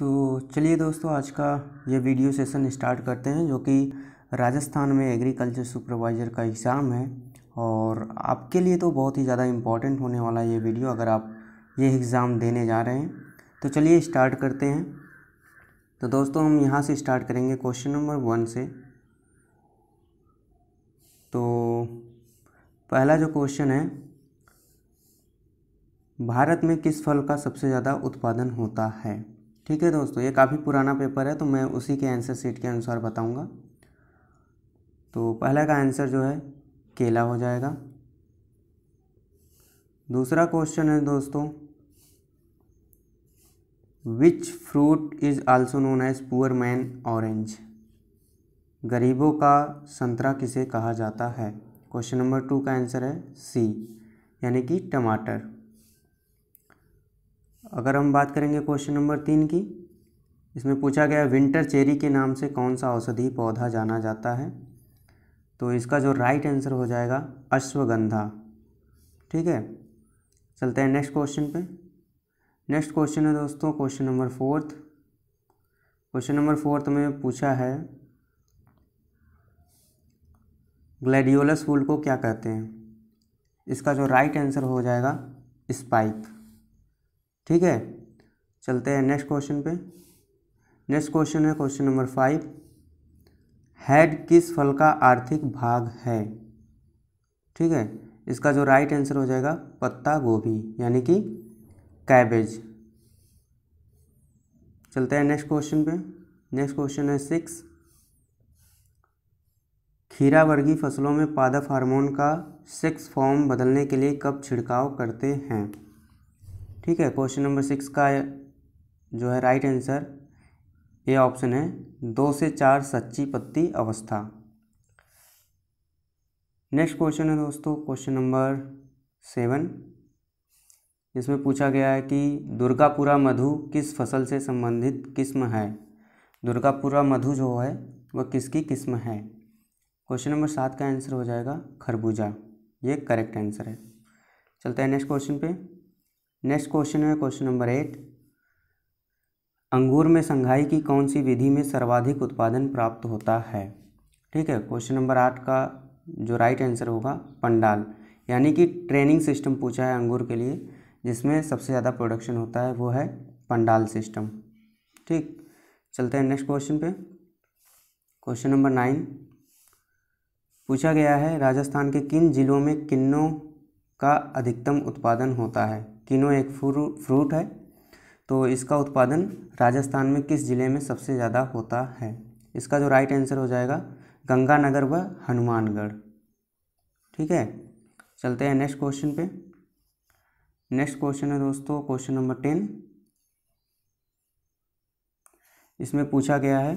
तो चलिए दोस्तों आज का ये वीडियो सेशन स्टार्ट करते हैं जो कि राजस्थान में एग्रीकल्चर सुपरवाइज़र का एग्ज़ाम है और आपके लिए तो बहुत ही ज़्यादा इम्पॉर्टेंट होने वाला ये वीडियो अगर आप ये एग्ज़ाम देने जा रहे हैं तो चलिए स्टार्ट करते हैं तो दोस्तों हम यहाँ से स्टार्ट करेंगे क्वेश्चन नंबर वन से तो पहला जो क्वेश्चन है भारत में किस फल का सबसे ज़्यादा उत्पादन होता है ठीक है दोस्तों ये काफ़ी पुराना पेपर है तो मैं उसी के आंसर सीट के अनुसार बताऊंगा तो पहला का आंसर जो है केला हो जाएगा दूसरा क्वेश्चन है दोस्तों which fruit is also known as poor man orange गरीबों का संतरा किसे कहा जाता है क्वेश्चन नंबर टू का आंसर है सी यानी कि टमाटर अगर हम बात करेंगे क्वेश्चन नंबर तीन की इसमें पूछा गया विंटर चेरी के नाम से कौन सा औषधि पौधा जाना जाता है तो इसका जो राइट आंसर हो जाएगा अश्वगंधा ठीक है चलते हैं नेक्स्ट क्वेश्चन पे नेक्स्ट क्वेश्चन है दोस्तों question number fourth question number fourth में पूछा है ग्लैडियोलस फूल को क्या कहते हैं इसका जो राइट आंसर हो जाएगा स्पाइक ठीक है चलते हैं नेक्स्ट क्वेश्चन पे नेक्स्ट क्वेश्चन है क्वेश्चन नंबर फाइव हेड किस फल का आर्थिक भाग है ठीक है इसका जो राइट आंसर हो जाएगा पत्ता गोभी यानी कि कैबेज चलते हैं नेक्स्ट क्वेश्चन पे नेक्स्ट क्वेश्चन है सिक्स खीरा वर्गीय फसलों में पादप हार्मोन का सेक्स फॉर्म बदलने के लिए कब छिड़काव करते हैं ठीक है क्वेश्चन नंबर सिक्स का जो है राइट आंसर ये ऑप्शन है दो से चार सच्ची पत्ती अवस्था नेक्स्ट क्वेश्चन है दोस्तों क्वेश्चन नंबर सेवन इसमें पूछा गया है कि दुर्गापुरा मधु किस फसल से संबंधित किस्म है दुर्गापुरा मधु जो है वह किसकी किस्म है क्वेश्चन नंबर सात का आंसर हो जाएगा खरबूजा ये करेक्ट आंसर है चलते हैं नेक्स्ट क्वेश्चन पे नेक्स्ट क्वेश्चन है क्वेश्चन नंबर एट अंगूर में संघाई की कौन सी विधि में सर्वाधिक उत्पादन प्राप्त होता है ठीक है क्वेश्चन नंबर आठ का जो राइट आंसर होगा पंडाल यानी कि ट्रेनिंग सिस्टम पूछा है अंगूर के लिए जिसमें सबसे ज़्यादा प्रोडक्शन होता है वो है पंडाल सिस्टम ठीक चलते हैं नेक्स्ट क्वेश्चन पे क्वेश्चन नंबर नाइन पूछा गया है राजस्थान के किन जिलों में किन्नों का अधिकतम उत्पादन होता है किनो एक फ्रूट है तो इसका उत्पादन राजस्थान में किस ज़िले में सबसे ज़्यादा होता है इसका जो राइट आंसर हो जाएगा गंगानगर व हनुमानगढ़ ठीक है चलते हैं नेक्स्ट क्वेश्चन पे नेक्स्ट क्वेश्चन है दोस्तों क्वेश्चन नंबर टेन इसमें पूछा गया है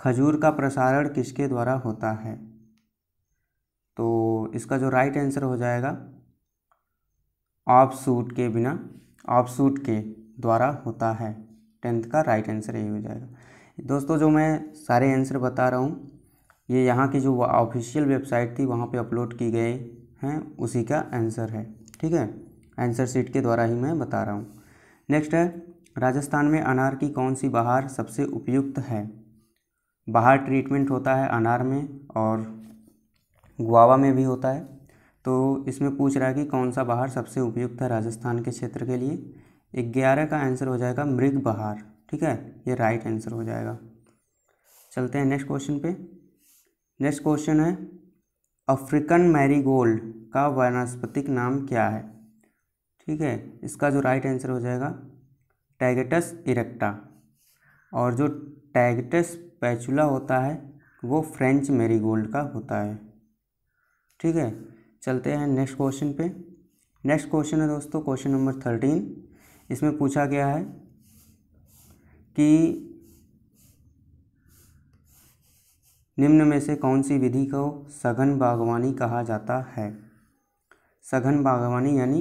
खजूर का प्रसारण किसके द्वारा होता है तो इसका जो राइट आंसर हो जाएगा ऑफ सूट के बिना ऑफ सूट के द्वारा होता है टेंथ का राइट आंसर यही हो जाएगा दोस्तों जो मैं सारे आंसर बता रहा हूँ ये यहाँ की जो ऑफिशियल वेबसाइट थी वहाँ पे अपलोड की गए हैं उसी का आंसर है ठीक है आंसर सीट के द्वारा ही मैं बता रहा हूँ नेक्स्ट है राजस्थान में अनार की कौन सी बहार सबसे उपयुक्त है बाहर ट्रीटमेंट होता है अनार में और गुआवा में भी होता है तो इसमें पूछ रहा है कि कौन सा बहार सबसे उपयुक्त है राजस्थान के क्षेत्र के लिए ग्यारह का आंसर हो जाएगा मृग बहार ठीक है ये राइट आंसर हो जाएगा चलते हैं नेक्स्ट क्वेश्चन पे नेक्स्ट क्वेश्चन है अफ्रीकन मैरीगोल्ड का वनस्पतिक नाम क्या है ठीक है इसका जो राइट आंसर हो जाएगा टैगेटस इरेक्टा और जो टैगेटस पैचुला होता है वो फ्रेंच मैरीगोल्ड का होता है ठीक है चलते हैं नेक्स्ट क्वेश्चन पे नेक्स्ट क्वेश्चन है दोस्तों क्वेश्चन नंबर थर्टीन इसमें पूछा गया है कि निम्न में से कौन सी विधि को सघन बागवानी कहा जाता है सघन बागवानी यानी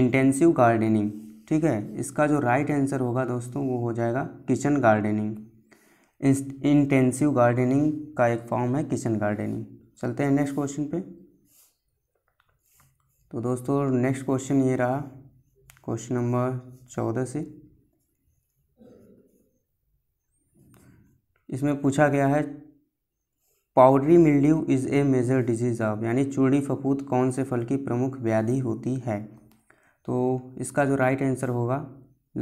इंटेंसिव गार्डनिंग ठीक है इसका जो राइट आंसर होगा दोस्तों वो हो जाएगा किचन गार्डनिंग इंटेंसिव गार्डनिंग का एक फॉर्म है किचन गार्डनिंग चलते हैं नेक्स्ट क्वेश्चन पे तो दोस्तों नेक्स्ट क्वेश्चन ये रहा क्वेश्चन नंबर चौदह से इसमें पूछा गया है powdery mildew is a major disease of यानी चूड़ी फपूत कौन से फल की प्रमुख व्याधि होती है तो इसका जो राइट आंसर होगा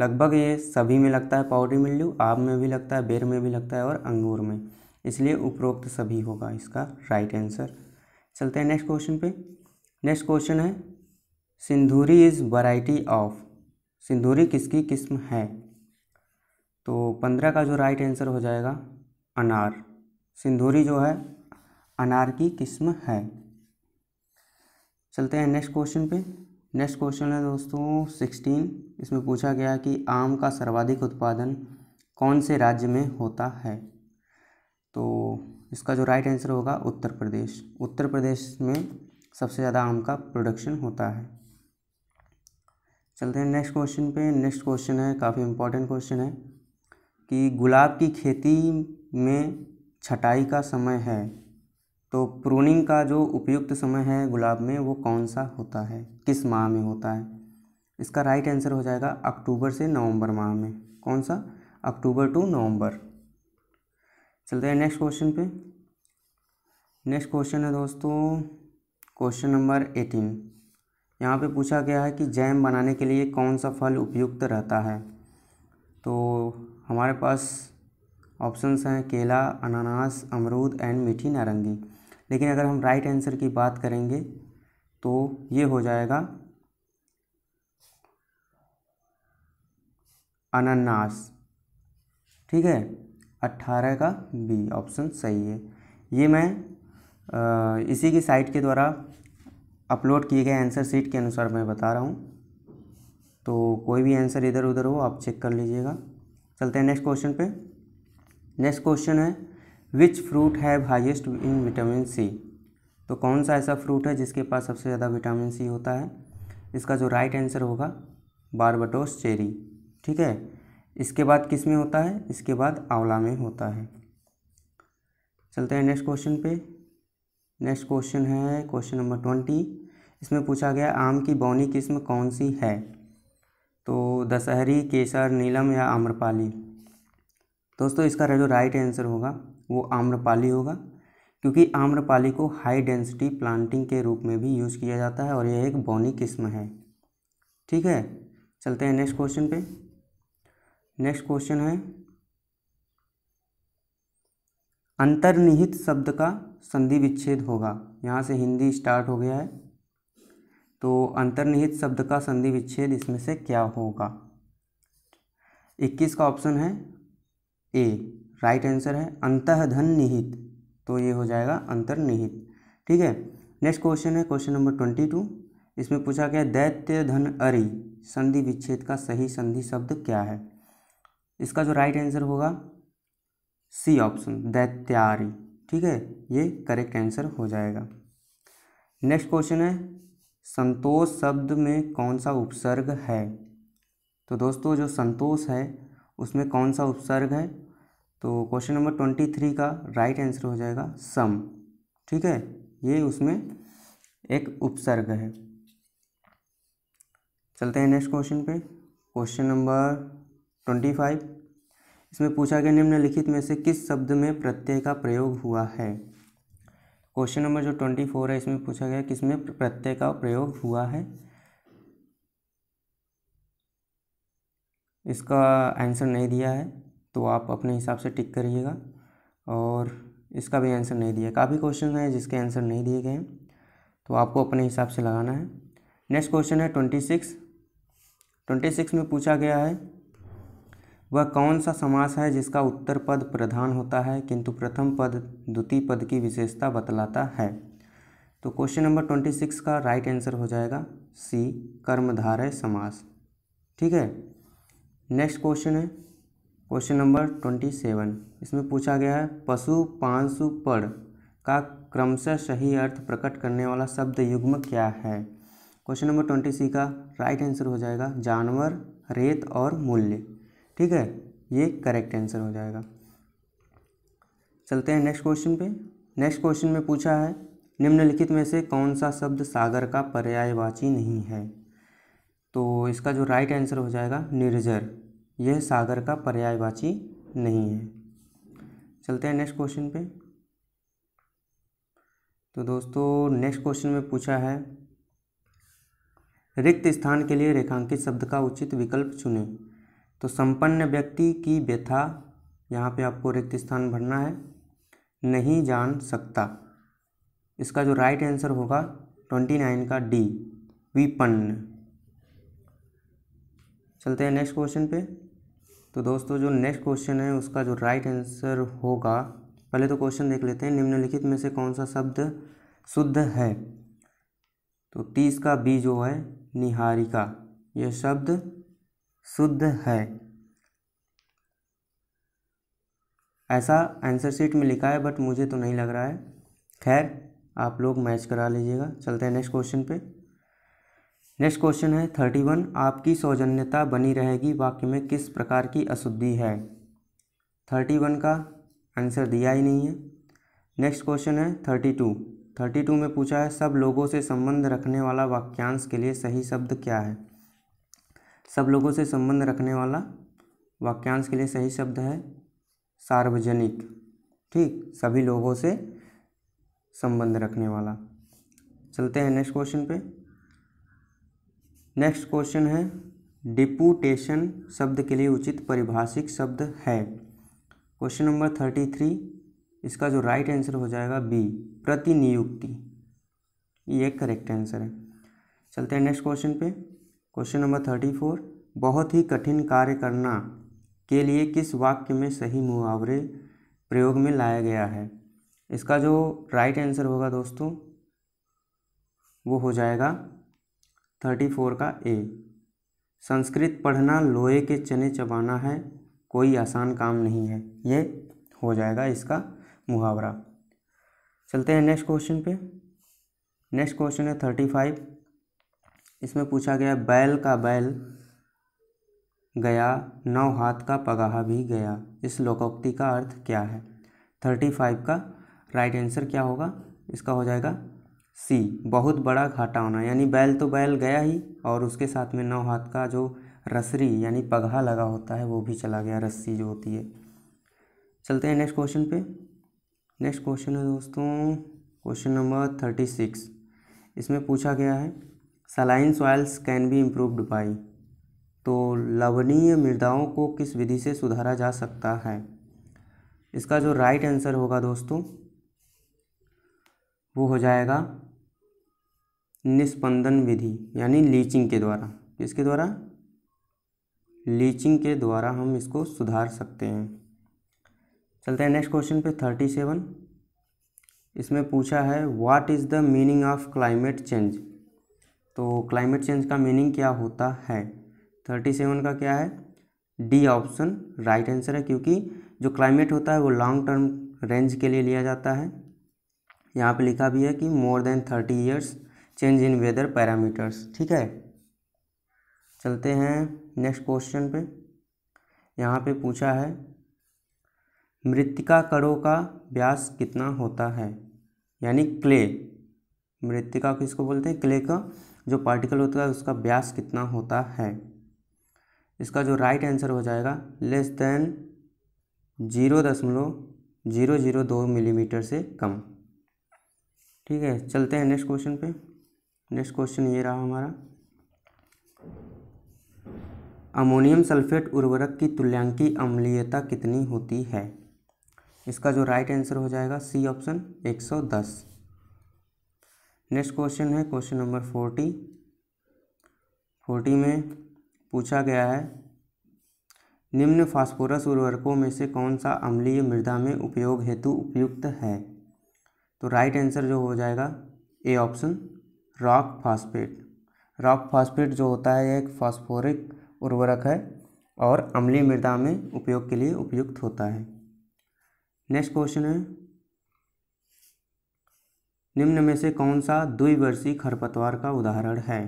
लगभग ये सभी में लगता है पाउडरी मिल्ड्यू आम में भी लगता है बेर में भी लगता है और अंगूर में इसलिए उपरोक्त सभी होगा इसका राइट आंसर चलते हैं नेक्स्ट क्वेश्चन पे नेक्स्ट क्वेश्चन है Sinduri is variety of Sinduri किसकी किस्म है तो पंद्रह का जो राइट आंसर हो जाएगा अनार सिंधूरी जो है अनार की किस्म है चलते हैं नेक्स्ट क्वेश्चन पे नेक्स्ट क्वेश्चन है दोस्तों सिक्सटीन इसमें पूछा गया कि आम का सर्वाधिक उत्पादन कौन से राज्य में होता है तो इसका जो राइट आंसर होगा उत्तर प्रदेश उत्तर प्रदेश में सबसे ज़्यादा आम का प्रोडक्शन होता है चलते हैं नेक्स्ट क्वेश्चन पे नेक्स्ट क्वेश्चन है काफ़ी इम्पोर्टेंट क्वेश्चन है कि गुलाब की खेती में छटाई का समय है तो प्रूनिंग का जो उपयुक्त समय है गुलाब में वो कौन सा होता है किस माह में होता है इसका राइट आंसर हो जाएगा अक्टूबर से नवंबर माह में कौन सा अक्टूबर टू नवंबर चलते हैं नेक्स्ट क्वेश्चन पे नेक्स्ट क्वेश्चन है दोस्तों क्वेश्चन नंबर एटीन यहाँ पे पूछा गया है कि जैम बनाने के लिए कौन सा फल उपयुक्त रहता है तो हमारे पास ऑप्शंस हैं केला अनानास अमरूद एंड मीठी नारंगी लेकिन अगर हम राइट आंसर की बात करेंगे तो ये हो जाएगा अनानास ठीक है अट्ठारह का बी ऑप्शन सही है ये मैं इसी की साइट के द्वारा अपलोड किए गए आंसर सीट के अनुसार मैं बता रहा हूँ तो कोई भी आंसर इधर उधर हो आप चेक कर लीजिएगा चलते हैं नेक्स्ट क्वेश्चन पे नेक्स्ट क्वेश्चन है which fruit have highest in vitamin C तो कौन सा ऐसा फ्रूट है जिसके पास सबसे ज़्यादा विटामिन सी होता है इसका जो राइट आंसर होगा बारबटोस चेरी ठीक है इसके बाद किस में होता है इसके बाद आंवला में होता है चलते हैं नेक्स्ट क्वेश्चन पे नेक्स्ट क्वेश्चन है क्वेश्चन नंबर ट्वेंटी इसमें पूछा गया आम की बौनी किस्म कौन सी है तो दशहरी केसर नीलम या आम्रपाली दोस्तों इसका जो राइट आंसर होगा वो आम्रपाली होगा क्योंकि आम्रपाली को हाई डेंसिटी प्लांटिंग के रूप में भी यूज़ किया जाता है और यह एक बौनी किस्म है ठीक है चलते हैं नेक्स्ट क्वेश्चन पे नेक्स्ट क्वेश्चन है अंतर्निहित शब्द का संधि विच्छेद होगा यहाँ से हिंदी स्टार्ट हो गया है तो अंतर्निहित शब्द का संधि विच्छेद इसमें से क्या होगा 21 का ऑप्शन है ए राइट आंसर है अंतधन निहित तो ये हो जाएगा अंतर्निहित ठीक है नेक्स्ट क्वेश्चन है क्वेश्चन नंबर ट्वेंटी टू इसमें पूछा गया दैत्य धन अरि संधि विच्छेद का सही संधि शब्द क्या है इसका जो राइट आंसर होगा सी ऑप्शन दैत्यारी ठीक है ये करेक्ट आंसर हो जाएगा नेक्स्ट क्वेश्चन है संतोष शब्द में कौन सा उपसर्ग है तो दोस्तों जो संतोष है उसमें कौन सा उपसर्ग है तो क्वेश्चन नंबर ट्वेंटी थ्री का राइट आंसर हो जाएगा सम ठीक है ये उसमें एक उपसर्ग है चलते हैं नेक्स्ट क्वेश्चन पे क्वेश्चन नंबर ट्वेंटी फाइव इसमें पूछा गया निम्नलिखित में से किस शब्द में प्रत्यय का प्रयोग हुआ है क्वेश्चन नंबर जो ट्वेंटी फोर है इसमें पूछा गया किस में प्रत्यय का प्रयोग हुआ है इसका आंसर नहीं दिया है तो आप अपने हिसाब से टिक करिएगा और इसका भी आंसर नहीं दिया काफ़ी क्वेश्चन हैं जिसके आंसर नहीं दिए गए हैं तो आपको अपने हिसाब से लगाना है नेक्स्ट क्वेश्चन है ट्वेंटी सिक्स ट्वेंटी सिक्स में पूछा गया है वह कौन सा समास है जिसका उत्तर पद प्रधान होता है किंतु प्रथम पद द्वितीय पद की विशेषता बतलाता है तो क्वेश्चन नंबर ट्वेंटी सिक्स का राइट आंसर हो जाएगा सी कर्मधारय समास ठीक है नेक्स्ट क्वेश्चन है क्वेश्चन नंबर ट्वेंटी सेवन इसमें पूछा गया है पशु पांशु पढ़ का क्रमशः सही अर्थ प्रकट करने वाला शब्द युग्म क्या है क्वेश्चन नंबर ट्वेंटी सी का राइट आंसर हो जाएगा जानवर रेत और मूल्य ठीक है ये करेक्ट आंसर हो जाएगा चलते हैं नेक्स्ट क्वेश्चन पे नेक्स्ट क्वेश्चन में पूछा है निम्नलिखित में से कौन सा शब्द सागर का पर्यायवाची नहीं है तो इसका जो राइट आंसर हो जाएगा निर्जर यह सागर का पर्यायवाची नहीं है चलते हैं नेक्स्ट क्वेश्चन पे तो दोस्तों नेक्स्ट क्वेश्चन में पूछा है रिक्त स्थान के लिए रेखांकित शब्द का उचित विकल्प चुनें तो संपन्न व्यक्ति की व्यथा यहाँ पे आपको रिक्त स्थान भरना है नहीं जान सकता इसका जो राइट आंसर होगा ट्वेंटी नाइन का डी विपन्न चलते हैं नेक्स्ट क्वेश्चन पे तो दोस्तों जो नेक्स्ट क्वेश्चन है उसका जो राइट आंसर होगा पहले तो क्वेश्चन देख लेते हैं निम्नलिखित में से कौन सा शब्द शुद्ध है तो तीस का बी जो है निहारिका यह शब्द शुद्ध है ऐसा आंसर शीट में लिखा है बट मुझे तो नहीं लग रहा है खैर आप लोग मैच करा लीजिएगा चलते हैं नेक्स्ट क्वेश्चन पे नेक्स्ट क्वेश्चन है थर्टी वन आपकी सौजन्यता बनी रहेगी वाक्य में किस प्रकार की अशुद्धि है थर्टी वन का आंसर दिया ही नहीं है नेक्स्ट क्वेश्चन है थर्टी टू थर्टी टू में पूछा है सब लोगों से संबंध रखने वाला वाक्यांश के लिए सही शब्द क्या है सब लोगों से संबंध रखने वाला वाक्यांश के लिए सही शब्द है सार्वजनिक ठीक सभी लोगों से संबंध रखने वाला चलते हैं नेक्स्ट क्वेश्चन पे नेक्स्ट क्वेश्चन है डिपूटेशन शब्द के लिए उचित परिभाषिक शब्द है क्वेश्चन नंबर थर्टी थ्री इसका जो राइट right आंसर हो जाएगा बी प्रतिनियुक्ति ये करेक्ट आंसर है चलते हैं नेक्स्ट क्वेश्चन पे क्वेश्चन नंबर थर्टी फोर बहुत ही कठिन कार्य करना के लिए किस वाक्य में सही मुहावरे प्रयोग में लाया गया है इसका जो राइट आंसर होगा दोस्तों वो हो जाएगा थर्टी फोर का ए संस्कृत पढ़ना लोहे के चने चबाना है कोई आसान काम नहीं है ये हो जाएगा इसका मुहावरा चलते हैं नेक्स्ट क्वेश्चन पे नेक्स्ट क्वेश्चन है थर्टी फाइव इसमें पूछा गया बैल का बैल गया नौ हाथ का पगाहा भी गया इस लोकोक्ति का अर्थ क्या है थर्टी फाइव का राइट आंसर क्या होगा इसका हो जाएगा सी बहुत बड़ा घाटा होना यानी बैल तो बैल गया ही और उसके साथ में नौ हाथ का जो रसरी यानी पगहा लगा होता है वो भी चला गया रस्सी जो होती है चलते हैं नेक्स्ट क्वेश्चन पे नेक्स्ट क्वेश्चन है दोस्तों क्वेश्चन नंबर थर्टी सिक्स इसमें पूछा गया है saline soils can be improved by तो लवणीय मृदाओं को किस विधि से सुधारा जा सकता है इसका जो राइट आंसर होगा दोस्तों वो हो जाएगा निष्पंदन विधि यानी लीचिंग के द्वारा किसके द्वारा लीचिंग के द्वारा हम इसको सुधार सकते हैं चलते हैं नेक्स्ट क्वेश्चन पे थर्टी सेवन इसमें पूछा है what is the meaning of climate change तो क्लाइमेट चेंज का मीनिंग क्या होता है थर्टी सेवन का क्या है डी ऑप्शन राइट आंसर है क्योंकि जो क्लाइमेट होता है वो लॉन्ग टर्म रेंज के लिए लिया जाता है यहाँ पे लिखा भी है कि more than thirty years change in weather parameters ठीक है चलते हैं नेक्स्ट क्वेश्चन पे यहाँ पे पूछा है मृतिका करों का व्यास कितना होता है यानी क्ले मृतिका किसको बोलते हैं क्ले का जो पार्टिकल होता है उसका व्यास कितना होता है इसका जो राइट आंसर हो जाएगा लेस देन जीरो दशमलव जीरो जीरो दो मिलीमीटर से कम ठीक है चलते हैं नेक्स्ट क्वेश्चन पे नेक्स्ट क्वेश्चन ये रहा हमारा अमोनियम सल्फेट उर्वरक की तुल्यांकी अम्लीयता कितनी होती है इसका जो राइट आंसर हो जाएगा सी ऑप्शन 110 नेक्स्ट क्वेश्चन है क्वेश्चन नंबर फोर्टी फोर्टी में पूछा गया है निम्न फास्फोरस उर्वरकों में से कौन सा अम्लीय मृदा में उपयोग हेतु उपयुक्त है तो राइट आंसर जो हो जाएगा A option rock phosphate rock phosphate जो होता है एक फास्फोरिक उर्वरक है और अम्लीय मृदा में उपयोग के लिए उपयुक्त होता है नेक्स्ट क्वेश्चन है निम्न में से कौन सा द्विवर्षी खरपतवार का उदाहरण है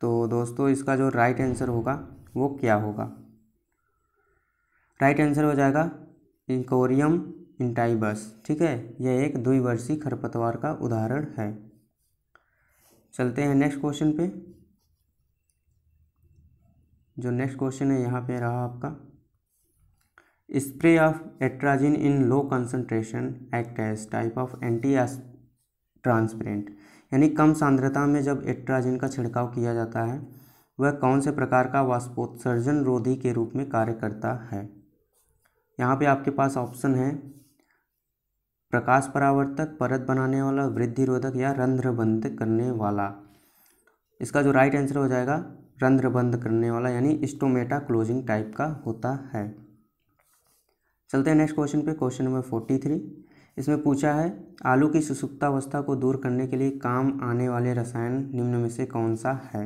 तो दोस्तों इसका जो राइट आंसर होगा वो क्या होगा राइट आंसर हो जाएगा इंकोरियम इंटाइबस ठीक है यह एक द्विवर्षी खरपतवार का उदाहरण है चलते हैं नेक्स्ट क्वेश्चन पे जो नेक्स्ट क्वेश्चन है यहाँ पे रहा आपका spray of atrazine in low concentration act type of anti anti transpirant यानी कम सांद्रता में जब एट्राजिन का छिड़काव किया जाता है वह कौन से प्रकार का वाष्पोत्सर्जन रोधी के रूप में कार्य करता है यहाँ पे आपके पास ऑप्शन है प्रकाश परावर्तक परत बनाने वाला वृद्धि रोधक या बंद करने वाला इसका जो राइट आंसर हो जाएगा रंध्र बंद करने वाला यानी स्टोमेटा क्लोजिंग टाइप का होता है चलते हैं नेक्स्ट क्वेश्चन पे क्वेश्चन नंबर फोर्टी थ्री इसमें पूछा है आलू की सुसुप्तावस्था को दूर करने के लिए काम आने वाले रसायन निम्न में से कौन सा है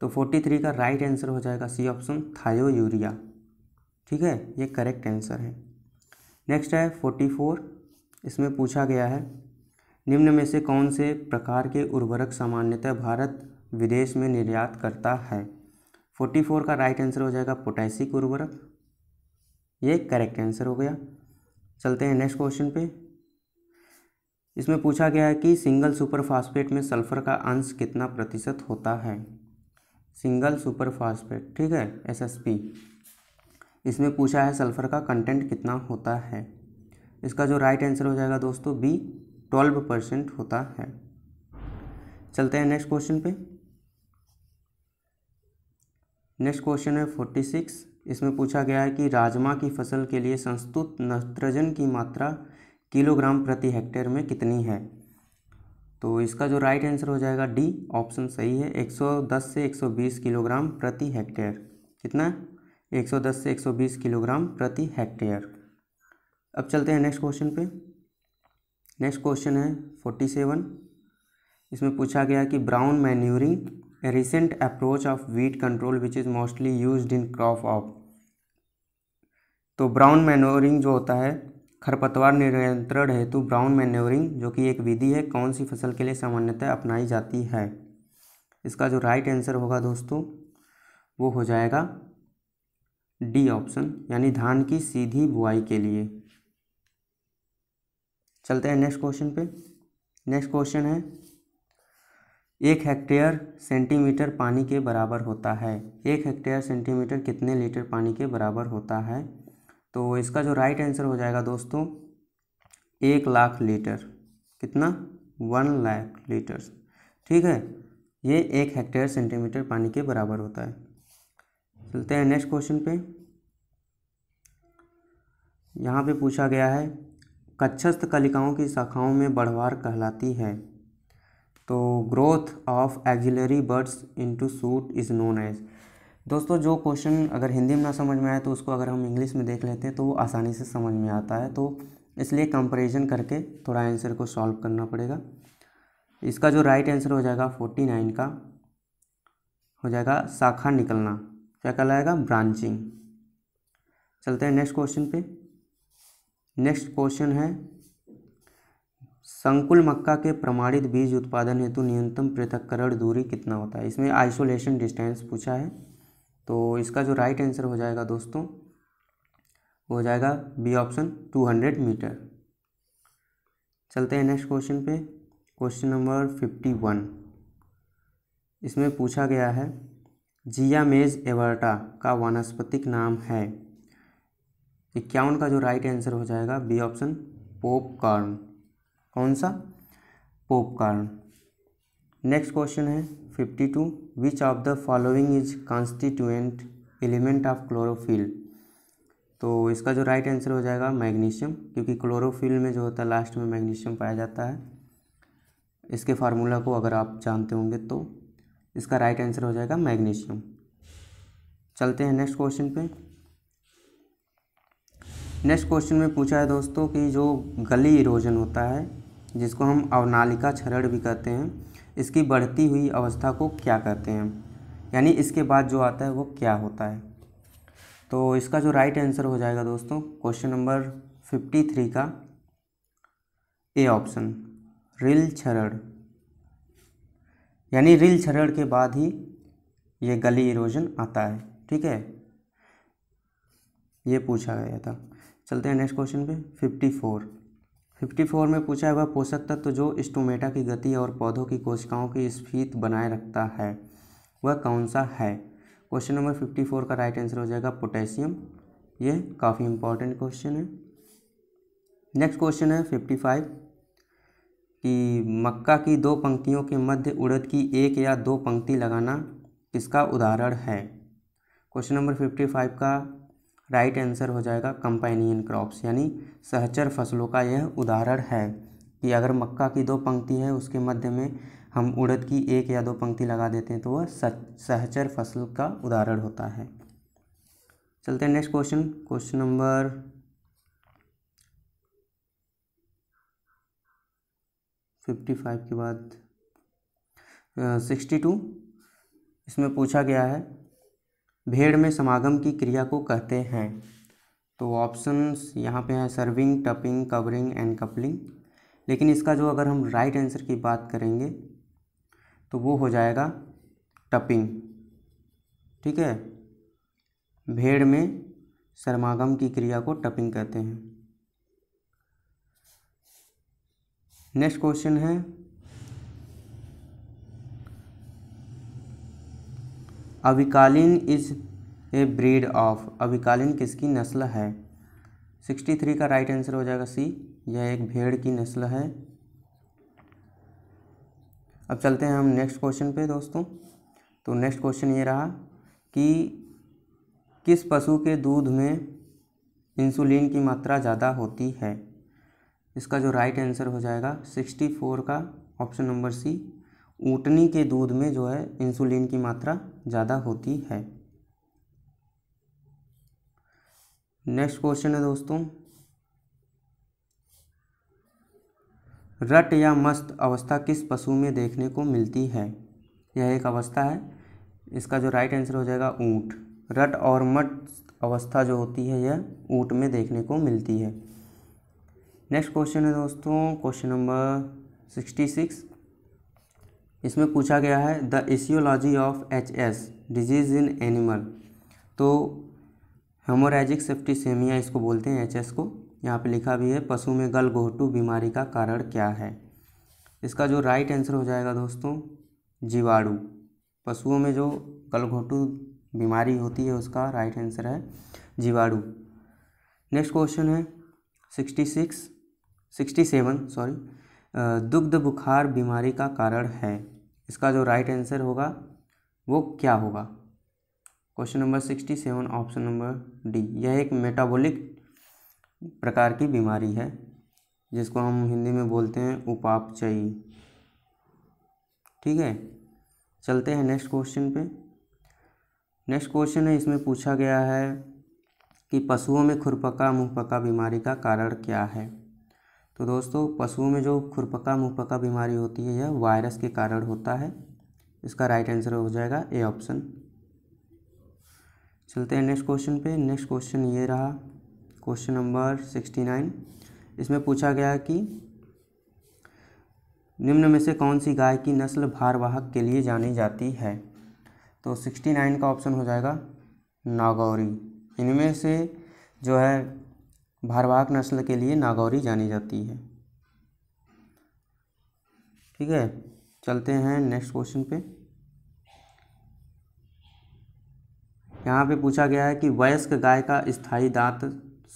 तो फोर्टी थ्री का राइट आंसर हो जाएगा सी ऑप्शन थायो यूरिया ठीक है ये करेक्ट आंसर है नेक्स्ट है फोर्टी फोर इसमें पूछा गया है निम्न में से कौन से प्रकार के उर्वरक सामान्यतः भारत विदेश में निर्यात करता है फोर्टी फोर का राइट आंसर हो जाएगा पोटैसिक उर्वरक ये करेक्ट आंसर हो गया चलते हैं नेक्स्ट क्वेश्चन पे इसमें पूछा गया है कि सिंगल सुपर फास्फेट में सल्फर का अंश कितना प्रतिशत होता है सिंगल सुपर फास्फेट ठीक है एसएसपी इसमें पूछा है सल्फर का कंटेंट कितना होता है इसका जो राइट आंसर हो जाएगा दोस्तों बी ट्वेल्व परसेंट होता है चलते हैं नेक्स्ट क्वेश्चन पे नेक्स्ट क्वेश्चन है फोर्टी सिक्स इसमें पूछा गया है कि राजमा की फसल के लिए संस्तुत नत्रजन की मात्रा किलोग्राम प्रति हेक्टेयर में कितनी है तो इसका जो राइट आंसर हो जाएगा डी ऑप्शन सही है 110 से 120 किलोग्राम प्रति हेक्टेयर कितना 110 से 120 किलोग्राम प्रति हेक्टेयर अब चलते हैं नेक्स्ट क्वेश्चन पे नेक्स्ट क्वेश्चन है 47 इसमें पूछा गया कि brown manuring a recent approach of weed control which is mostly used in crop तो ब्राउन मैन्योरिंग जो होता है खरपतवार नियंत्रण हेतु ब्राउन मैन्योरिंग जो कि एक विधि है कौन सी फसल के लिए सामान्यतः अपनाई जाती है इसका जो राइट आंसर होगा दोस्तों वो हो जाएगा डी ऑप्शन यानी धान की सीधी बुआई के लिए चलते हैं नेक्स्ट क्वेश्चन पे नेक्स्ट क्वेश्चन है एक हेक्टेयर सेंटीमीटर पानी के बराबर होता है एक हेक्टेयर सेंटीमीटर कितने लीटर पानी के बराबर होता है तो इसका जो राइट आंसर हो जाएगा दोस्तों एक लाख लीटर कितना वन लाख लीटर ठीक है ये एक हेक्टेयर सेंटीमीटर पानी के बराबर होता है चलते हैं नेक्स्ट क्वेश्चन पे यहाँ पे पूछा गया है कच्छस्थ कलिकाओं की शाखाओं में बढ़वार कहलाती है तो growth of axillary buds into shoot is known as दोस्तों जो क्वेश्चन अगर हिंदी में ना समझ में आए तो उसको अगर हम इंग्लिश में देख लेते हैं तो वो आसानी से समझ में आता है तो इसलिए कंपेरिजन करके थोड़ा आंसर को सॉल्व करना पड़ेगा इसका जो राइट आंसर हो जाएगा फोर्टी नाइन का हो जाएगा शाखा निकलना क्या कहलाएगा ब्रांचिंग चलते हैं नेक्स्ट क्वेश्चन पे नेक्स्ट क्वेश्चन है संकुल मक्का के प्रमाणित बीज उत्पादन हेतु न्यूनतम पृथककरण दूरी कितना होता है इसमें आइसोलेशन डिस्टेंस पूछा है तो इसका जो राइट आंसर हो जाएगा दोस्तों वो हो जाएगा बी ऑप्शन 200 मीटर चलते हैं नेक्स्ट क्वेश्चन पे क्वेश्चन नंबर 51 इसमें पूछा गया है जिया मेज एवर्टा का वानस्पतिक नाम है इक्यावन का जो राइट आंसर हो जाएगा बी ऑप्शन पोपकॉर्न कौन सा पोपकॉर्न नेक्स्ट क्वेश्चन है fifty two which of the following is constituent element of chlorophyll तो इसका जो राइट आंसर हो जाएगा मैग्नीशियम क्योंकि क्लोरोफिल में जो होता है लास्ट में मैग्नीशियम पाया जाता है इसके फार्मूला को अगर आप जानते होंगे तो इसका राइट आंसर हो जाएगा मैग्नीशियम चलते हैं नेक्स्ट क्वेश्चन पे नेक्स्ट क्वेश्चन में पूछा है दोस्तों कि जो गली इरोजन होता है जिसको हम अवनालिका क्षरण भी कहते हैं इसकी बढ़ती हुई अवस्था को क्या कहते हैं यानी इसके बाद जो आता है वो क्या होता है तो इसका जो राइट आंसर हो जाएगा दोस्तों क्वेश्चन नंबर फिफ्टी थ्री का ए ऑप्शन रिल छरण यानी रिल छरण के बाद ही ये गली इरोजन आता है ठीक है ये पूछा गया था चलते हैं नेक्स्ट क्वेश्चन पे फिफ्टी फोर फिफ्टी फोर में पूछा हुआ पोषक तत्व जो स्टोमेटा की गति और पौधों की कोशिकाओं की स्फीत बनाए रखता है वह कौन सा है क्वेश्चन नंबर फिफ्टी फोर का राइट आंसर हो जाएगा पोटेशियम ये काफ़ी इंपॉर्टेंट क्वेश्चन है नेक्स्ट क्वेश्चन है फिफ्टी फाइव कि मक्का की दो पंक्तियों के मध्य उड़द की एक या दो पंक्ति लगाना किसका उदाहरण है क्वेश्चन नंबर फिफ्टी फाइव का राइट आंसर हो जाएगा कंपेनियन क्रॉप्स यानी सहचर फसलों का यह उदाहरण है कि अगर मक्का की दो पंक्ति है उसके मध्य में हम उड़द की एक या दो पंक्ति लगा देते हैं तो वह सहचर फसल का उदाहरण होता है चलते हैं next question question number fifty five के बाद सिक्सटी टू इसमें पूछा गया है भेड़ में समागम की क्रिया को कहते हैं तो ऑप्शंस यहाँ पे हैं serving tupping covering and coupling लेकिन इसका जो अगर हम राइट आंसर की बात करेंगे तो वो हो जाएगा टपिंग ठीक है भेड़ में समागम की क्रिया को टपिंग कहते हैं नेक्स्ट क्वेश्चन है Avikalin is a breed of Avikalin किसकी नस्ल है 63 का राइट आंसर हो जाएगा सी यह एक भेड़ की नस्ल है अब चलते हैं हम नेक्स्ट क्वेश्चन पे दोस्तों तो नेक्स्ट क्वेश्चन ये रहा कि किस पशु के दूध में इंसुलिन की मात्रा ज़्यादा होती है इसका जो राइट आंसर हो जाएगा सिक्सटी फोर का ऑप्शन नंबर सी ऊटनी के दूध में जो है इंसुलिन की मात्रा ज़्यादा होती है नेक्स्ट क्वेश्चन है दोस्तों रट या मस्त अवस्था किस पशु में देखने को मिलती है यह एक अवस्था है इसका जो राइट आंसर हो जाएगा ऊँट रट और मत अवस्था जो होती है यह ऊँट में देखने को मिलती है नेक्स्ट क्वेश्चन है दोस्तों क्वेश्चन नंबर सिक्सटी सिक्स इसमें पूछा गया है the etiology of H S disease in animal तो हेमोरेजिक सेफ्टी सेमिया इसको बोलते हैं एच एस को यहाँ पे लिखा भी है पशु में गल गोहटू बीमारी का कारण क्या है इसका जो राइट आंसर हो जाएगा दोस्तों जीवाणु पशुओं में जो गलघोटू बीमारी होती है उसका राइट आंसर है जीवाणु नेक्स्ट क्वेश्चन है sixty six sixty seven sorry दुग्ध बुखार बीमारी का कारण है इसका जो राइट आंसर होगा वो क्या होगा question number sixty seven option number D यह एक मेटाबॉलिक प्रकार की बीमारी है जिसको हम हिंदी में बोलते हैं उपापचयी ठीक है चलते हैं नेक्स्ट क्वेश्चन पे नेक्स्ट क्वेश्चन है इसमें पूछा गया है कि पशुओं में खुरपका मुँहपका बीमारी का कारण क्या है तो दोस्तों पशुओं में जो खुरपका मुहपका बीमारी होती है यह वायरस के कारण होता है इसका राइट आंसर हो जाएगा ए ऑप्शन चलते हैं नेक्स्ट क्वेश्चन पे नेक्स्ट क्वेश्चन ये रहा क्वेश्चन नंबर सिक्सटी नाइन इसमें पूछा गया कि निम्न में से कौन सी गाय की नस्ल भारवाहक के लिए जानी जाती है तो सिक्सटी नाइन का ऑप्शन हो जाएगा नागौरी इनमें से जो है भारवाहक नस्ल के लिए नागौरी जानी जाती है ठीक है चलते हैं नेक्स्ट क्वेश्चन पे यहाँ पे पूछा गया है कि वयस्क गाय का स्थायी दांत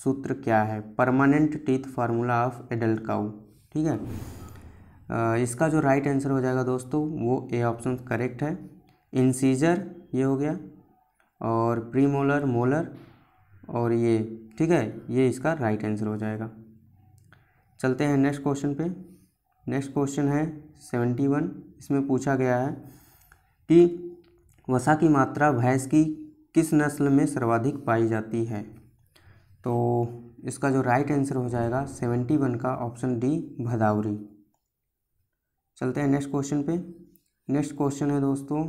सूत्र क्या है permanent teeth formula of adult cow ठीक है इसका जो राइट आंसर हो जाएगा दोस्तों वो ए ऑप्शन करेक्ट है इंसीजर ये हो गया और प्रीमोलर मोलर और ये ठीक है ये इसका राइट आंसर हो जाएगा चलते हैं नेक्स्ट क्वेश्चन पे नेक्स्ट क्वेश्चन है सेवेंटी वन इसमें पूछा गया है कि वसा की मात्रा भैंस की किस नस्ल में सर्वाधिक पाई जाती है तो इसका जो राइट आंसर हो जाएगा सेवेंटी वन का ऑप्शन डी भदावरी चलते हैं नेक्स्ट क्वेश्चन पे नेक्स्ट क्वेश्चन है दोस्तों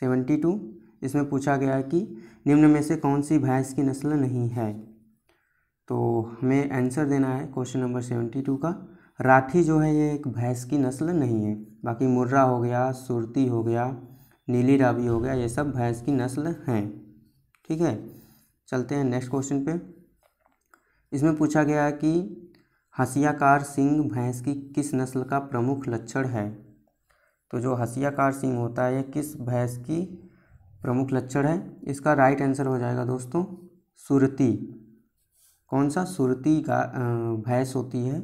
सेवेंटी टू इसमें पूछा गया है कि निम्न में से कौन सी भैंस की नस्ल नहीं है तो हमें आंसर देना है क्वेश्चन नंबर सेवेंटी टू का राठी जो है ये एक भैंस की नस्ल नहीं है बाकी मुर्रा हो गया सुरती हो गया नीली रावी हो गया ये सब भैंस की नस्ल हैं ठीक है चलते हैं नेक्स्ट क्वेश्चन पे इसमें पूछा गया कि हसियाकार सिंह भैंस की किस नस्ल का प्रमुख लक्षण है तो जो हसियाकार सिंह होता है ये किस भैंस की प्रमुख लक्षण है इसका राइट आंसर हो जाएगा दोस्तों सुरती कौन सा सुरती का भैंस होती है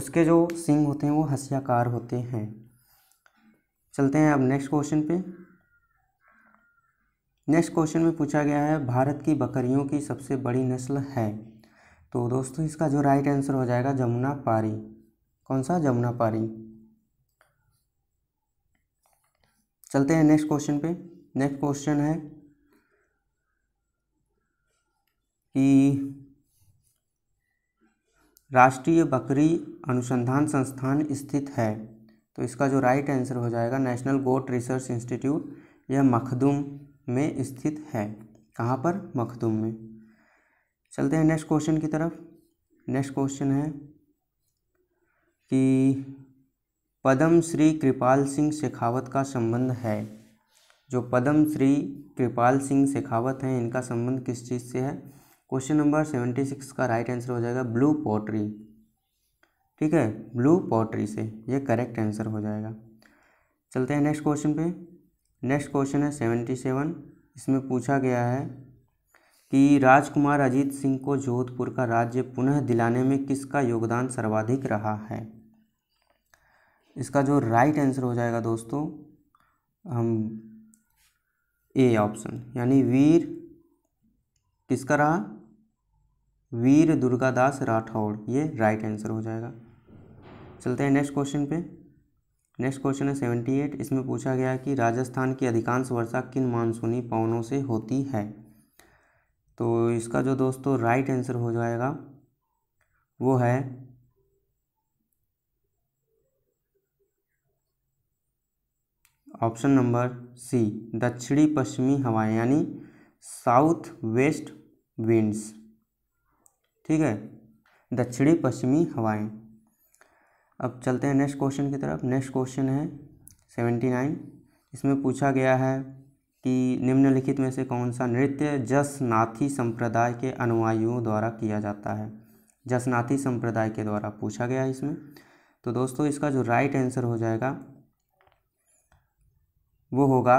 उसके जो सिंह होते हैं वो हसियाकार होते हैं चलते हैं अब नेक्स्ट क्वेश्चन पे नेक्स्ट क्वेश्चन में पूछा गया है भारत की बकरियों की सबसे बड़ी नस्ल है तो दोस्तों इसका जो राइट आंसर हो जाएगा जमुना पारी कौन सा जमुना पारी चलते हैं नेक्स्ट क्वेश्चन पे नेक्स्ट क्वेश्चन है कि राष्ट्रीय बकरी अनुसंधान संस्थान स्थित है तो इसका जो राइट आंसर हो जाएगा नेशनल गोट रिसर्च इंस्टीट्यूट यह मखदूम में स्थित है कहाँ पर मखदूम में चलते हैं नेक्स्ट क्वेश्चन की तरफ नेक्स्ट क्वेश्चन है कि पद्म श्री कृपाल सिंह शेखावत का संबंध है जो पद्म श्री कृपाल सिंह शेखावत हैं इनका संबंध किस चीज़ से है क्वेश्चन नंबर सेवेंटी सिक्स का राइट आंसर हो जाएगा ब्लू पॉटरी ठीक है ब्लू पॉटरी से ये करेक्ट आंसर हो जाएगा चलते हैं नेक्स्ट क्वेश्चन पे नेक्स्ट क्वेश्चन है सेवेंटी सेवन इसमें पूछा गया है कि राजकुमार अजीत सिंह को जोधपुर का राज्य पुनः दिलाने में किसका योगदान सर्वाधिक रहा है इसका जो राइट आंसर हो जाएगा दोस्तों हम ए ऑप्शन यानी वीर किसका रहा वीर दुर्गादास राठौड़ ये राइट आंसर हो जाएगा चलते हैं नेक्स्ट क्वेश्चन पे नेक्स्ट क्वेश्चन है सेवेंटी एट इसमें पूछा गया कि राजस्थान की अधिकांश वर्षा किन मानसूनी पवनों से होती है तो इसका जो दोस्तों राइट आंसर हो जाएगा वो है ऑप्शन नंबर सी दक्षिणी पश्चिमी हवाएं यानी साउथ वेस्ट विंड्स ठीक है दक्षिणी पश्चिमी हवाएं अब चलते हैं नेक्स्ट क्वेश्चन की तरफ नेक्स्ट क्वेश्चन है सेवेंटी नाइन इसमें पूछा गया है कि निम्नलिखित में से कौन सा नृत्य जसनाथी संप्रदाय के अनुयायियों द्वारा किया जाता है जसनाथी संप्रदाय के द्वारा पूछा गया है इसमें तो दोस्तों इसका जो राइट आंसर हो जाएगा वो होगा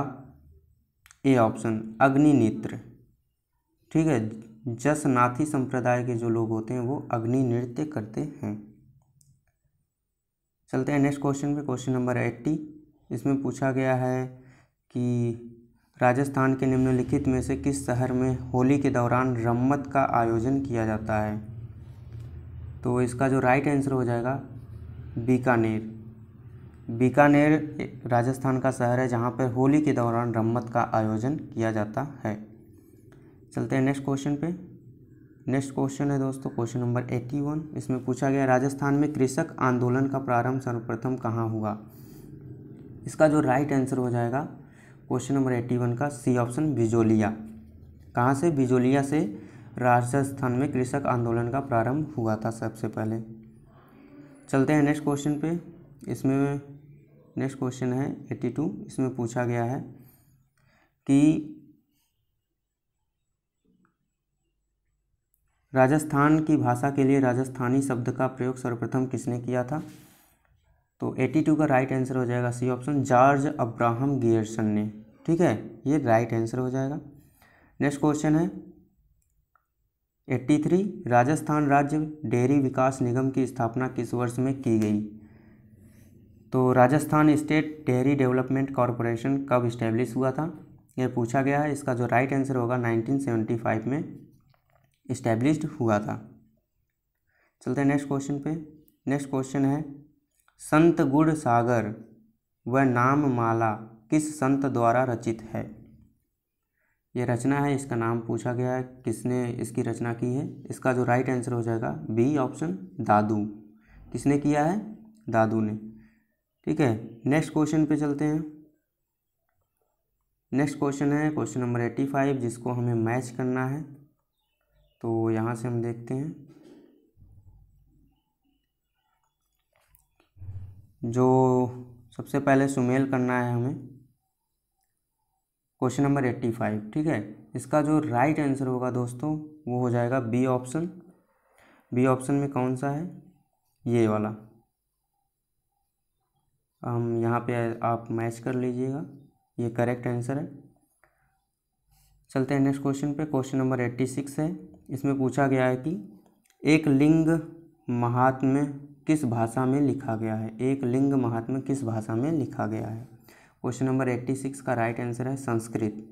ए ऑप्शन अग्नि नेत्र ठीक है जसनाथी संप्रदाय के जो लोग होते हैं वो अग्नि नृत्य करते हैं चलते हैं नेक्स्ट क्वेश्चन पे क्वेश्चन नंबर एट्टी इसमें पूछा गया है कि राजस्थान के निम्नलिखित में से किस शहर में होली के दौरान रम्मत का आयोजन किया जाता है तो इसका जो राइट आंसर हो जाएगा बीकानेर बीकानेर राजस्थान का शहर है जहाँ पर होली के दौरान रम्मत का आयोजन किया जाता है चलते हैं नेक्स्ट क्वेश्चन पे नेक्स्ट क्वेश्चन है दोस्तों क्वेश्चन नंबर एट्टी वन इसमें पूछा गया राजस्थान में कृषक आंदोलन का प्रारंभ सर्वप्रथम कहाँ हुआ इसका जो राइट आंसर हो जाएगा क्वेश्चन नंबर एट्टी वन का सी ऑप्शन बिजोलिया कहाँ से बिजोलिया से राजस्थान में कृषक आंदोलन का प्रारंभ हुआ था सबसे पहले चलते हैं नेक्स्ट क्वेश्चन पे इसमें नेक्स्ट क्वेश्चन है एट्टी टू इसमें पूछा गया है कि राजस्थान की भाषा के लिए राजस्थानी शब्द का प्रयोग सर्वप्रथम किसने किया था तो एट्टी टू का राइट आंसर हो जाएगा C option George Abraham Grierson ने ठीक है ये राइट आंसर हो जाएगा नेक्स्ट क्वेश्चन है एट्टी थ्री राजस्थान राज्य डेयरी विकास निगम की स्थापना किस वर्ष में की गई तो Rajasthan state dairy development corporation कब इस्टेब्लिश हुआ था यह पूछा गया है इसका जो राइट आंसर होगा 1975 में इस्टेब्लिश्ड हुआ था चलते हैं नेक्स्ट क्वेश्चन पे नेक्स्ट क्वेश्चन है संत गुड़ सागर व नाम माला किस संत द्वारा रचित है यह रचना है इसका नाम पूछा गया है किसने इसकी रचना की है इसका जो राइट आंसर हो जाएगा बी ऑप्शन दादू किसने किया है दादू ने ठीक है नेक्स्ट क्वेश्चन पे चलते हैं नेक्स्ट क्वेश्चन है क्वेश्चन नंबर एट्टी फाइव जिसको हमें मैच करना है तो यहाँ से हम देखते हैं जो सबसे पहले सुमेल करना है हमें क्वेश्चन नंबर एट्टी फाइव ठीक है इसका जो राइट आंसर होगा दोस्तों वो हो जाएगा बी ऑप्शन बी ऑप्शन में कौन सा है ये वाला हम यहाँ पे आप मैच कर लीजिएगा ये करेक्ट आंसर है चलते हैं नेक्स्ट क्वेश्चन पे क्वेश्चन नंबर एट्टी सिक्स है इसमें पूछा गया है कि एक लिंग महात्म्य किस भाषा में लिखा गया है एक लिंग महात्म्य किस भाषा में लिखा गया है क्वेश्चन नंबर एट्टी सिक्स का राइट आंसर है संस्कृत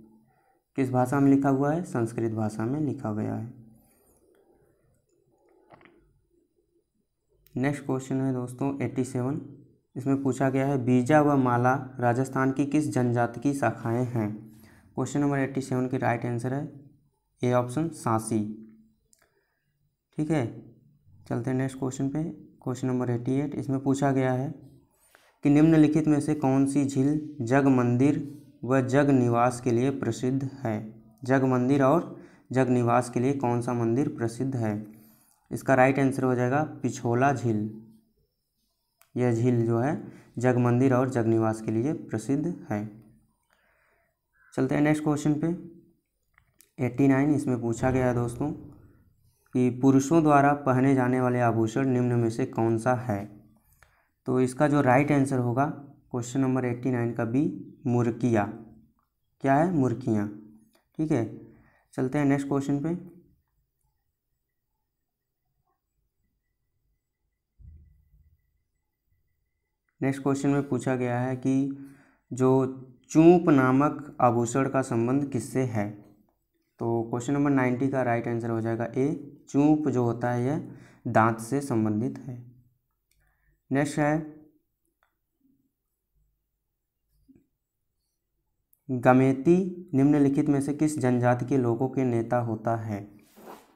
किस भाषा में लिखा हुआ है संस्कृत भाषा में लिखा गया है नेक्स्ट क्वेश्चन है दोस्तों एट्टी सेवन इसमें पूछा गया है बीजा व माला राजस्थान की किस जनजाति की शाखाएं हैं क्वेश्चन नंबर एट्टी सेवन की राइट आंसर है ए ऑप्शन सांसी ठीक है चलते हैं नेक्स्ट क्वेश्चन पे क्वेश्चन नंबर एट्टी एट इसमें पूछा गया है कि निम्नलिखित में से कौन सी झील जग मंदिर व जग निवास के लिए प्रसिद्ध है जग मंदिर और जग निवास के लिए कौन सा मंदिर प्रसिद्ध है इसका राइट आंसर हो जाएगा पिछोला झील यह झील जो है जग मंदिर और जग निवास के लिए प्रसिद्ध है चलते हैं नेक्स्ट क्वेश्चन पे 89 इसमें पूछा गया है दोस्तों कि पुरुषों द्वारा पहने जाने वाले आभूषण निम्न में से कौन सा है तो इसका जो राइट आंसर होगा क्वेश्चन नंबर 89 का बी मुर्किया क्या है मुर्कियाँ ठीक है चलते हैं नेक्स्ट क्वेश्चन पे नेक्स्ट क्वेश्चन में पूछा गया है कि जो चूप नामक आभूषण का संबंध किससे है तो क्वेश्चन नंबर नाइन्टी का राइट आंसर हो जाएगा ए चूप जो होता है यह दांत से संबंधित है नेक्स्ट है गमेती निम्नलिखित में से किस जनजाति के लोगों के नेता होता है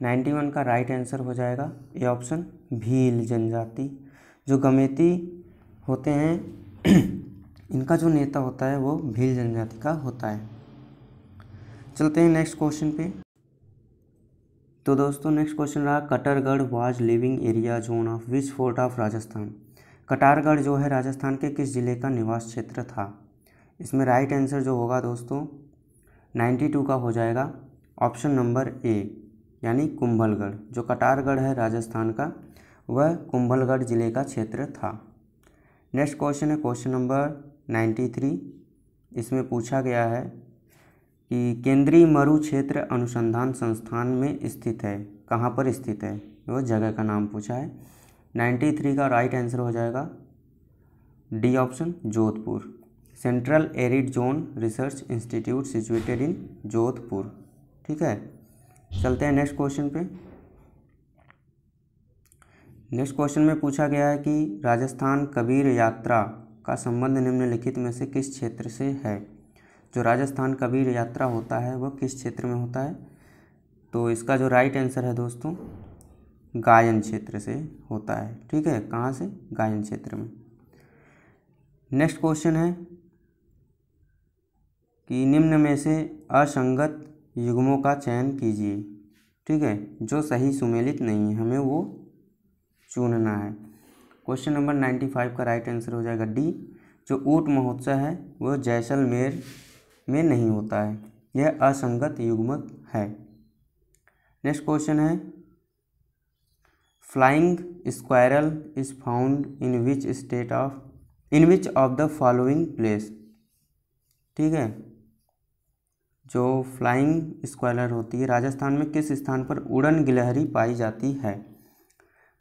91 का राइट आंसर हो जाएगा ए ऑप्शन भील जनजाति जो गमेती होते हैं इनका जो नेता होता है वो भील जनजाति का होता है चलते हैं नेक्स्ट क्वेश्चन पे तो दोस्तों नेक्स्ट क्वेश्चन रहा Katargarh was living area zone of which fort of Rajasthan Katargarh जो है राजस्थान के किस ज़िले का निवास क्षेत्र था इसमें राइट आंसर जो होगा दोस्तों नाइन्टी टू का हो जाएगा ऑप्शन नंबर ए यानी कुंभलगढ़ जो कटारगढ़ है राजस्थान का वह कुंभलगढ़ ज़िले का क्षेत्र था नेक्स्ट क्वेश्चन है क्वेश्चन नंबर नाइन्टी थ्री इसमें पूछा गया है कि केंद्रीय मरु क्षेत्र अनुसंधान संस्थान में स्थित है कहाँ पर स्थित है वो जगह का नाम पूछा है नाइन्टी थ्री का राइट आंसर हो जाएगा D option Jodhpur central arid zone research institute situated in Jodhpur ठीक है चलते हैं नेक्स्ट क्वेश्चन पे नेक्स्ट क्वेश्चन में पूछा गया है कि राजस्थान कबीर यात्रा का संबंध निम्नलिखित में से किस क्षेत्र से है जो राजस्थान कबीर यात्रा होता है वह किस क्षेत्र में होता है तो इसका जो राइट आंसर है दोस्तों गायन क्षेत्र से होता है ठीक है कहाँ से गायन क्षेत्र में नेक्स्ट क्वेश्चन है कि निम्न में से असंगत युग्मों का चयन कीजिए ठीक है जो सही सुमेलित नहीं है हमें वो चुनना है क्वेश्चन नंबर नाइन्टी फाइव का राइट आंसर हो जाएगा डी जो ऊट महोत्सव है वह जैसलमेर में नहीं होता है यह असंगत युग्मक है नेक्स्ट क्वेश्चन है flying squirrel is found in which state of in which of the following place ठीक है जो फ्लाइंग स्क्वायरल होती है राजस्थान में किस स्थान पर उड़न गिलहरी पाई जाती है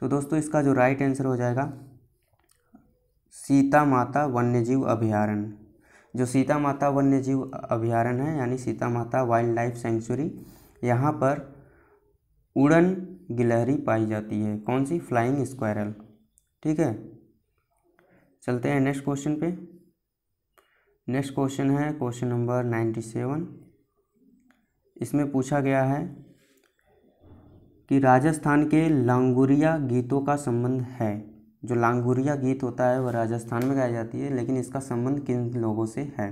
तो दोस्तों इसका जो राइट आंसर हो जाएगा सीता माता वन्यजीव अभ्यारण जो सीता माता वन्यजीव अभ्यारण है यानी सीता माता वाइल्ड लाइफ सेंचुरी यहाँ पर उड़न गिलहरी पाई जाती है कौन सी फ्लाइंग स्क्वायरल ठीक है चलते हैं नेक्स्ट क्वेश्चन पे नेक्स्ट क्वेश्चन है क्वेश्चन नंबर नाइन्टी सेवन इसमें पूछा गया है कि राजस्थान के लांगुरिया गीतों का संबंध है जो लांगुरिया गीत होता है वह राजस्थान में गाई जाती है लेकिन इसका संबंध किन लोगों से है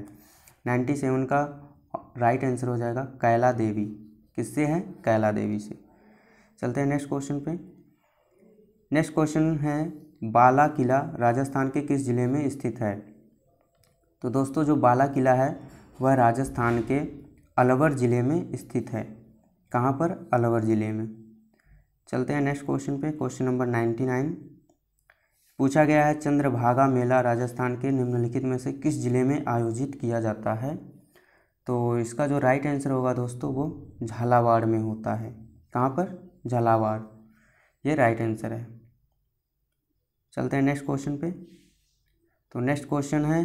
नाइन्टी सेवन का राइट आंसर हो जाएगा कैला देवी किससे है कैला देवी से चलते हैं नेक्स्ट क्वेश्चन पे नेक्स्ट क्वेश्चन है बाला किला राजस्थान के किस ज़िले में स्थित है तो दोस्तों जो बाला किला है वह राजस्थान के अलवर ज़िले में स्थित है कहाँ पर अलवर ज़िले में चलते हैं नेक्स्ट क्वेश्चन पे क्वेश्चन नंबर नाइन्टी नाइन पूछा गया है चंद्रभागा मेला राजस्थान के निम्नलिखित में से किस जिले में आयोजित किया जाता है तो इसका जो राइट आंसर होगा दोस्तों वो झालावाड़ में होता है कहाँ पर झालावाड़ ये राइट आंसर है चलते हैं नेक्स्ट क्वेश्चन पे तो नेक्स्ट क्वेश्चन है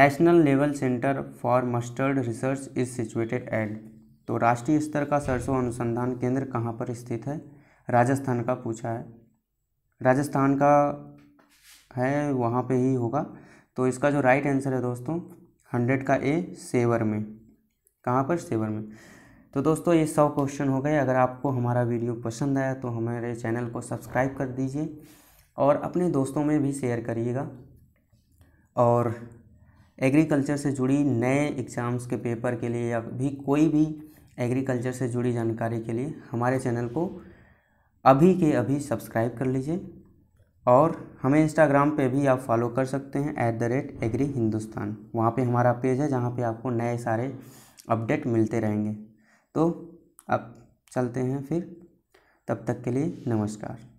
national level centre for mustard research is situated at तो राष्ट्रीय स्तर का सरसों अनुसंधान केंद्र कहाँ पर स्थित है राजस्थान का पूछा है राजस्थान का है वहाँ पे ही होगा तो इसका जो राइट आंसर है दोस्तों हंड्रेड का ए सेवर में कहाँ पर सेवर में तो दोस्तों ये सौ क्वेश्चन हो गए अगर आपको हमारा वीडियो पसंद आया तो हमारे चैनल को सब्सक्राइब कर दीजिए और अपने दोस्तों में भी शेयर करिएगा और एग्रीकल्चर से जुड़ी नए एग्ज़ाम्स के पेपर के लिए या भी कोई भी एग्रीकल्चर से जुड़ी जानकारी के लिए हमारे चैनल को अभी के अभी सब्सक्राइब कर लीजिए और हमें इंस्टाग्राम पे भी आप फॉलो कर सकते हैं at the rate agri Hindustan वहाँ पे हमारा पेज है जहाँ पे आपको नए सारे अपडेट मिलते रहेंगे तो अब चलते हैं फिर तब तक के लिए नमस्कार